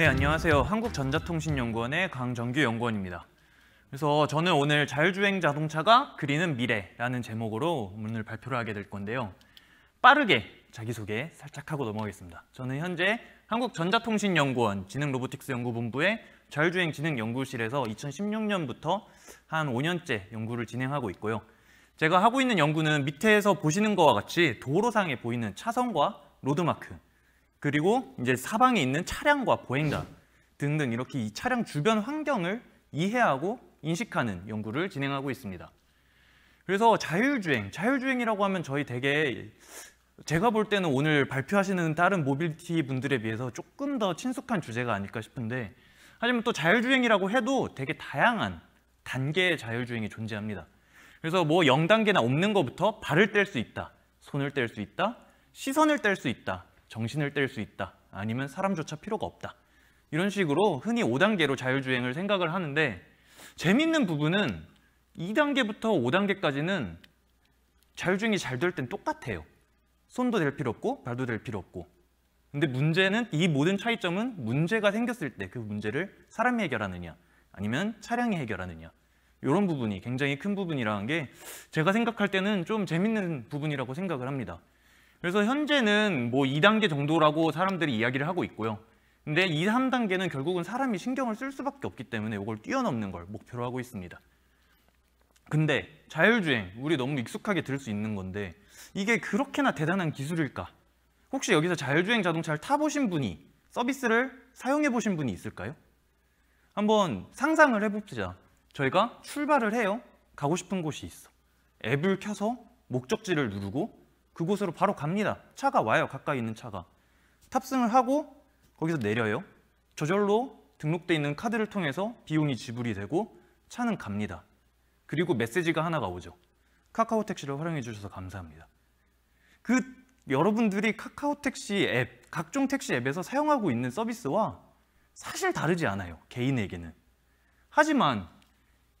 네, 안녕하세요. 한국전자통신연구원의 강정규 연구원입니다. 그래서 저는 오늘 자율주행 자동차가 그리는 미래라는 제목으로 오늘 발표를 하게 될 건데요. 빠르게 자기소개 살짝 하고 넘어가겠습니다. 저는 현재 한국전자통신연구원 지능로보틱스 연구본부의 자율주행 지능 연구실에서 2016년부터 한 5년째 연구를 진행하고 있고요. 제가 하고 있는 연구는 밑에서 보시는 것과 같이 도로상에 보이는 차선과 로드마크 그리고 이제 사방에 있는 차량과 보행자 등등 이렇게 이 차량 주변 환경을 이해하고 인식하는 연구를 진행하고 있습니다. 그래서 자율주행, 자율주행이라고 하면 저희 되게 제가 볼 때는 오늘 발표하시는 다른 모빌티 분들에 비해서 조금 더 친숙한 주제가 아닐까 싶은데 하지만 또 자율주행이라고 해도 되게 다양한 단계의 자율주행이 존재합니다. 그래서 뭐 0단계나 없는 것부터 발을 뗄 수 있다, 손을 뗄 수 있다, 시선을 뗄 수 있다, 정신을 뗄 수 있다. 아니면 사람조차 필요가 없다. 이런 식으로 흔히 5단계로 자율주행을 생각을 하는데 재밌는 부분은 2단계부터 5단계까지는 자율주행이 잘 될 땐 똑같아요. 손도 될 필요 없고 발도 될 필요 없고 근데 문제는 이 모든 차이점은 문제가 생겼을 때 그 문제를 사람이 해결하느냐 아니면 차량이 해결하느냐 이런 부분이 굉장히 큰 부분이라는 게 제가 생각할 때는 좀 재밌는 부분이라고 생각을 합니다. 그래서 현재는 뭐 2단계 정도라고 사람들이 이야기를 하고 있고요. 근데 2, 3단계는 결국은 사람이 신경을 쓸 수밖에 없기 때문에 이걸 뛰어넘는 걸 목표로 하고 있습니다. 근데 자율주행, 우리 너무 익숙하게 들을 수 있는 건데 이게 그렇게나 대단한 기술일까? 혹시 여기서 자율주행 자동차를 타보신 분이 서비스를 사용해보신 분이 있을까요? 한번 상상을 해봅시다. 저희가 출발을 해요. 가고 싶은 곳이 있어. 앱을 켜서 목적지를 누르고 그곳으로 바로 갑니다. 차가 와요. 가까이 있는 차가. 탑승을 하고 거기서 내려요. 저절로 등록돼 있는 카드를 통해서 비용이 지불이 되고 차는 갑니다. 그리고 메시지가 하나가 오죠. 카카오 택시를 활용해 주셔서 감사합니다. 그 여러분들이 카카오 택시 앱, 각종 택시 앱에서 사용하고 있는 서비스와 사실 다르지 않아요. 개인에게는. 하지만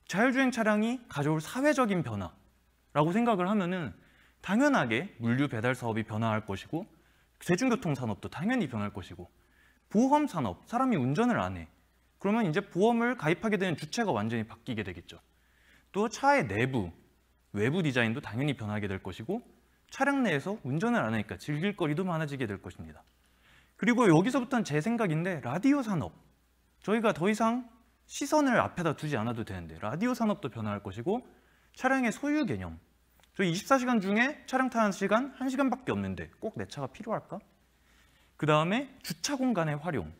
자율주행 차량이 가져올 사회적인 변화라고 생각을 하면은 당연하게 물류 배달 사업이 변화할 것이고 대중교통 산업도 당연히 변할 것이고 보험 산업, 사람이 운전을 안 해. 그러면 이제 보험을 가입하게 되는 주체가 완전히 바뀌게 되겠죠. 또 차의 내부, 외부 디자인도 당연히 변하게 될 것이고 차량 내에서 운전을 안 하니까 즐길 거리도 많아지게 될 것입니다. 그리고 여기서부터는 제 생각인데 라디오 산업, 저희가 더 이상 시선을 앞에다 두지 않아도 되는데 라디오 산업도 변화할 것이고 차량의 소유 개념, 저 24시간 중에 차량 타는 시간 1시간밖에 없는데 꼭 내 차가 필요할까? 그 다음에 주차 공간의 활용.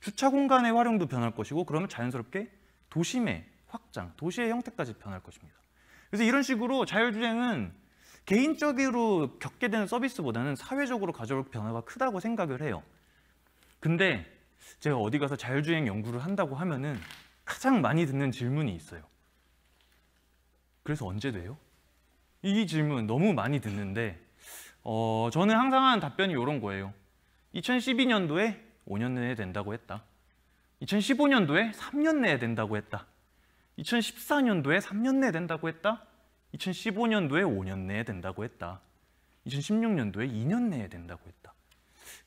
주차 공간의 활용도 변할 것이고 그러면 자연스럽게 도심의 확장, 도시의 형태까지 변할 것입니다. 그래서 이런 식으로 자율주행은 개인적으로 겪게 되는 서비스보다는 사회적으로 가져올 변화가 크다고 생각을 해요. 근데 제가 어디 가서 자율주행 연구를 한다고 하면은 가장 많이 듣는 질문이 있어요. 그래서 언제 돼요? 이 질문 너무 많이 듣는데 어, 저는 항상 하는 답변이 이런 거예요. 2012년도에 5년 내에 된다고 했다. 2015년도에 3년 내에 된다고 했다. 2014년도에 3년 내에 된다고 했다. 2015년도에 5년 내에 된다고 했다. 2016년도에 2년 내에 된다고 했다.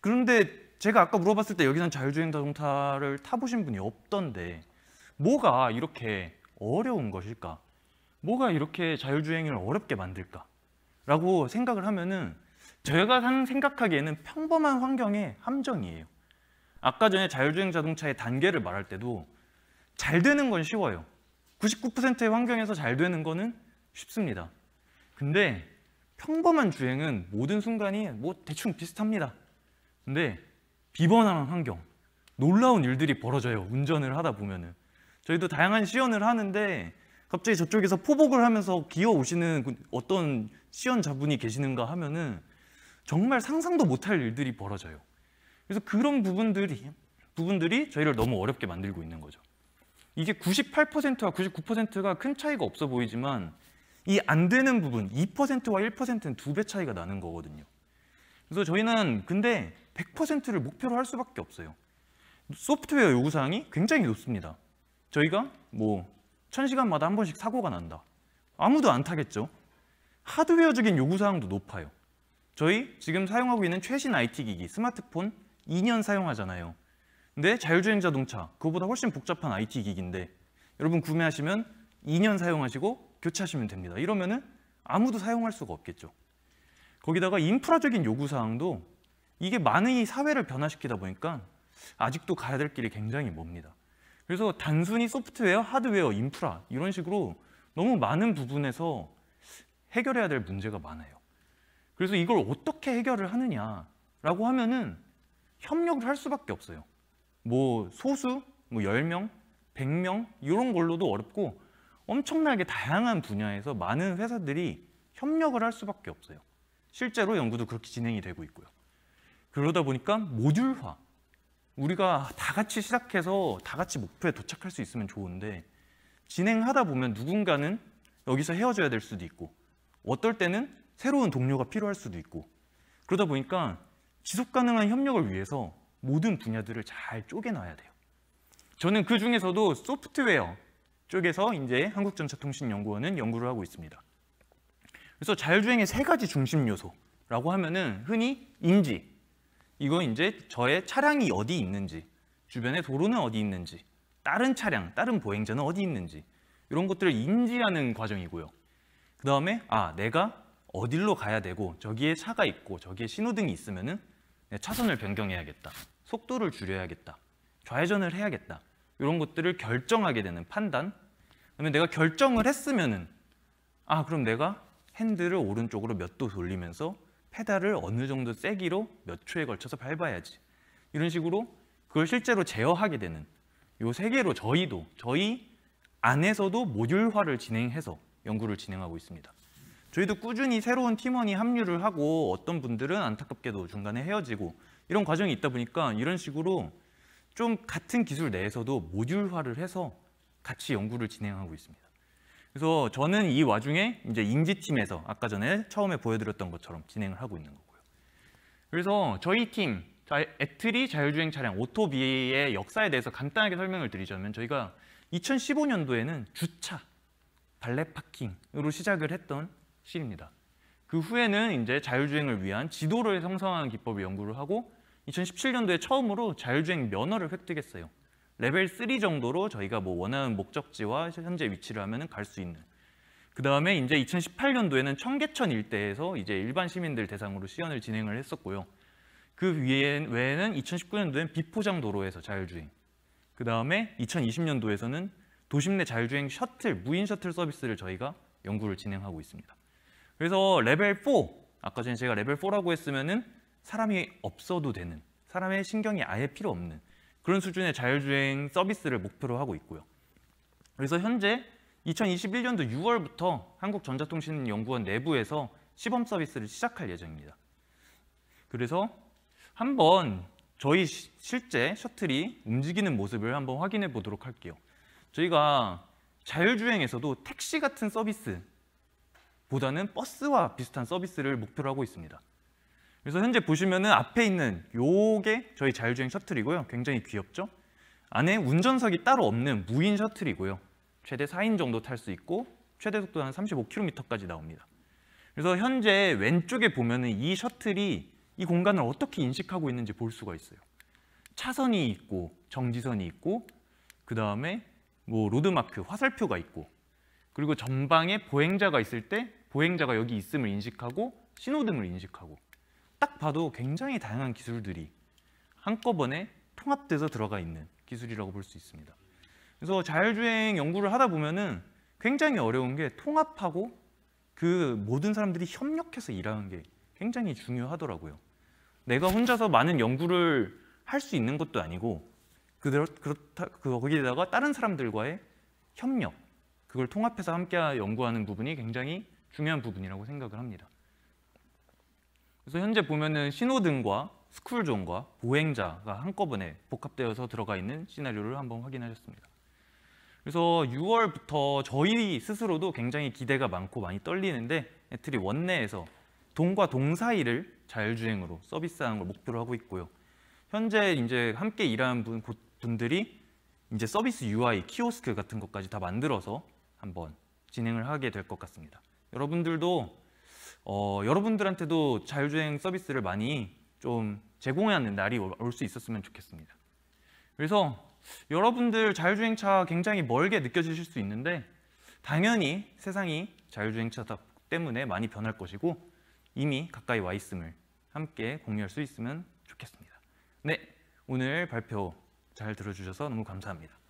그런데 제가 아까 물어봤을 때 여기선 자율주행 자동차를 타보신 분이 없던데 뭐가 이렇게 어려운 것일까? 뭐가 이렇게 자율주행을 어렵게 만들까라고 생각을 하면은 제가 생각하기에는 평범한 환경의 함정이에요. 아까 전에 자율주행 자동차의 단계를 말할 때도 잘 되는 건 쉬워요. 99%의 환경에서 잘 되는 거는 쉽습니다. 근데 평범한 주행은 모든 순간이 뭐 대충 비슷합니다. 근데 비번한 환경, 놀라운 일들이 벌어져요. 운전을 하다 보면은. 저희도 다양한 시연을 하는데 갑자기 저쪽에서 포복을 하면서 기어오시는 그 어떤 시연자분이 계시는가 하면은 정말 상상도 못할 일들이 벌어져요. 그래서 그런 부분들이 부분들이 저희를 너무 어렵게 만들고 있는 거죠. 이게 98%와 99%가 큰 차이가 없어 보이지만 이 안 되는 부분 2%와 1%는 두 배 차이가 나는 거거든요. 그래서 저희는 근데 100%를 목표로 할 수밖에 없어요. 소프트웨어 요구사항이 굉장히 높습니다. 저희가 뭐 1000시간마다 한 번씩 사고가 난다. 아무도 안 타겠죠. 하드웨어적인 요구사항도 높아요. 저희 지금 사용하고 있는 최신 IT 기기, 스마트폰 2년 사용하잖아요. 근데 자율주행 자동차, 그거보다 훨씬 복잡한 IT 기기인데 여러분 구매하시면 2년 사용하시고 교체하시면 됩니다. 이러면은 아무도 사용할 수가 없겠죠. 거기다가 인프라적인 요구사항도 이게 많이 사회를 변화시키다 보니까 아직도 가야 될 길이 굉장히 멉니다. 그래서 단순히 소프트웨어, 하드웨어, 인프라 이런 식으로 너무 많은 부분에서 해결해야 될 문제가 많아요. 그래서 이걸 어떻게 해결을 하느냐라고 하면은 협력을 할 수밖에 없어요. 뭐 소수, 뭐 10명, 100명 이런 걸로도 어렵고 엄청나게 다양한 분야에서 많은 회사들이 협력을 할 수밖에 없어요. 실제로 연구도 그렇게 진행이 되고 있고요. 그러다 보니까 모듈화, 우리가 다 같이 시작해서 다 같이 목표에 도착할 수 있으면 좋은데 진행하다 보면 누군가는 여기서 헤어져야 될 수도 있고 어떨 때는 새로운 동료가 필요할 수도 있고 그러다 보니까 지속 가능한 협력을 위해서 모든 분야들을 잘 쪼개놔야 돼요. 저는 그 중에서도 소프트웨어 쪽에서 이제 한국전차통신연구원은 연구를 하고 있습니다. 그래서 자율주행의 세 가지 중심 요소라고 하면은 흔히 인지, 이거 이제 저의 차량이 어디 있는지, 주변에 도로는 어디 있는지, 다른 차량, 다른 보행자는 어디 있는지 이런 것들을 인지하는 과정이고요. 그 다음에 아 내가 어디로 가야 되고 저기에 차가 있고 저기에 신호등이 있으면 은 차선을 변경해야겠다. 속도를 줄여야겠다. 좌회전을 해야겠다. 이런 것들을 결정하게 되는 판단. 그러면 내가 결정을 했으면은 아 그럼 내가 핸들을 오른쪽으로 몇 도 돌리면서 페달을 어느 정도 세기로 몇 초에 걸쳐서 밟아야지 이런 식으로 그걸 실제로 제어하게 되는 요 세 개로 저희도 저희 안에서도 모듈화를 진행해서 연구를 진행하고 있습니다. 저희도 꾸준히 새로운 팀원이 합류를 하고 어떤 분들은 안타깝게도 중간에 헤어지고 이런 과정이 있다 보니까 이런 식으로 좀 같은 기술 내에서도 모듈화를 해서 같이 연구를 진행하고 있습니다. 그래서 저는 이 와중에 이제 인지팀에서 아까 전에 처음에 보여드렸던 것처럼 진행을 하고 있는 거고요. 그래서 저희 팀, 애트리 자율주행 차량 오토비의 역사에 대해서 간단하게 설명을 드리자면 저희가 2015년도에는 주차, 발레 파킹으로 시작을 했던 시입니다그 후에는 이제 자율주행을 위한 지도를 형성하는 기법을 연구를 하고 2017년도에 처음으로 자율주행 면허를 획득했어요. 레벨 3 정도로 저희가 뭐 원하는 목적지와 현재 위치를 하면 갈 수 있는 그 다음에 이제 2018년도에는 청계천 일대에서 이제 일반 시민들 대상으로 시연을 진행을 했었고요. 그 외에는 2019년도엔 비포장 도로에서 자율주행 그 다음에 2020년도에서는 도심 내 자율주행 셔틀, 무인 셔틀 서비스를 저희가 연구를 진행하고 있습니다. 그래서 레벨 4, 아까 전에 제가 레벨 4라고 했으면 은 사람이 없어도 되는, 사람의 신경이 아예 필요 없는 그런 수준의 자율주행 서비스를 목표로 하고 있고요. 그래서 현재 2021년도 6월부터 한국전자통신연구원 내부에서 시범 서비스를 시작할 예정입니다. 그래서 한번 저희 실제 셔틀이 움직이는 모습을 한번 확인해 보도록 할게요. 저희가 자율주행에서도 택시 같은 서비스보다는 버스와 비슷한 서비스를 목표로 하고 있습니다. 그래서 현재 보시면은 앞에 있는 요게 저희 자율주행 셔틀이고요. 굉장히 귀엽죠? 안에 운전석이 따로 없는 무인 셔틀이고요. 최대 4인 정도 탈 수 있고 최대 속도 는한 35km까지 나옵니다. 그래서 현재 왼쪽에 보면은 이 셔틀이 이 공간을 어떻게 인식하고 있는지 볼 수가 있어요. 차선이 있고 정지선이 있고 그 다음에 뭐 로드마크, 화살표가 있고 그리고 전방에 보행자가 있을 때 보행자가 여기 있음을 인식하고 신호등을 인식하고 딱 봐도 굉장히 다양한 기술들이 한꺼번에 통합돼서 들어가 있는 기술이라고 볼 수 있습니다. 그래서 자율주행 연구를 하다 보면은 굉장히 어려운 게 통합하고 그 모든 사람들이 협력해서 일하는 게 굉장히 중요하더라고요. 내가 혼자서 많은 연구를 할 수 있는 것도 아니고 그렇다 그 거기에다가 다른 사람들과의 협력 그걸 통합해서 함께 연구하는 부분이 굉장히 중요한 부분이라고 생각을 합니다. 그래서 현재 보면은 신호등과 스쿨존과 보행자가 한꺼번에 복합되어서 들어가 있는 시나리오를 한번 확인하셨습니다. 그래서 6월부터 저희 스스로도 굉장히 기대가 많고 많이 떨리는데 애트리 원내에서 동과 동 사이를 자율주행으로 서비스하는 걸 목표로 하고 있고요. 현재 이제 함께 일하는 분, 분들이 이제 서비스 UI, 키오스크 같은 것까지 다 만들어서 한번 진행을 하게 될 것 같습니다. 여러분들도 어, 여러분들한테도 자율주행 서비스를 많이 좀 제공해야 하는 날이 올 수 있었으면 좋겠습니다. 그래서 여러분들 자율주행차 굉장히 멀게 느껴지실 수 있는데 당연히 세상이 자율주행차 때문에 많이 변할 것이고 이미 가까이 와 있음을 함께 공유할 수 있으면 좋겠습니다. 네, 오늘 발표 잘 들어주셔서 너무 감사합니다.